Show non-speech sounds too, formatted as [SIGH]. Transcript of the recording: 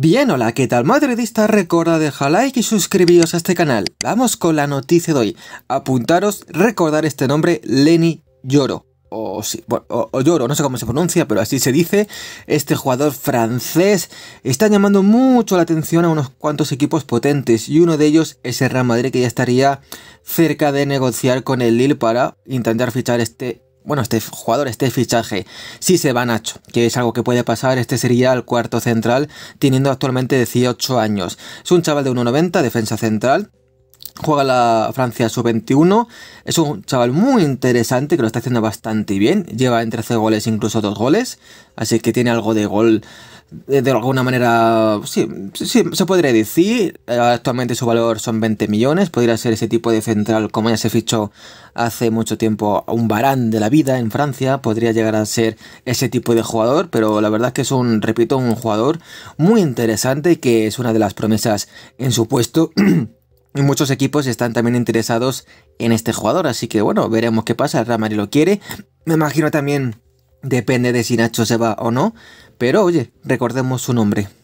Bien, hola, ¿qué tal madridista? Recuerda dejar like y suscribiros a este canal. Vamos con la noticia de hoy. Apuntaros, recordar este nombre, Lenny Lloro. O, sí, o, Lloro, no sé cómo se pronuncia, pero así se dice. Este jugador francés está llamando mucho la atención a unos cuantos equipos potentes y uno de ellos es el Real Madrid que ya estaría cerca de negociar con el Lille para intentar fichar este bueno, este jugador, este fichaje, si se va Nacho, que es algo que puede pasar, este sería el cuarto central, teniendo actualmente 18 años. Es un chaval de 1,90, defensa central, juega la Francia sub-21. Es un chaval muy interesante que lo está haciendo bastante bien. Lleva entre 13 goles, incluso dos goles. Así que tiene algo de gol eh, de, alguna manera, sí, sí, se podría decir, eh, actualmente su valor son 20 millones, podría ser ese tipo de central como ya se fichó hace mucho tiempo un barán de la vida en Francia, podría llegar a ser ese tipo de jugador, pero la verdad es que es un, repito, un jugador muy interesante y que es una de las promesas en su puesto. [CLEARS THROAT] Y muchos equipos están también interesados en este jugador, así que bueno, veremos qué pasa. Ramari lo quiere. Me imagino también Depende de si Nacho se va o no, pero oye, recordemos su nombre.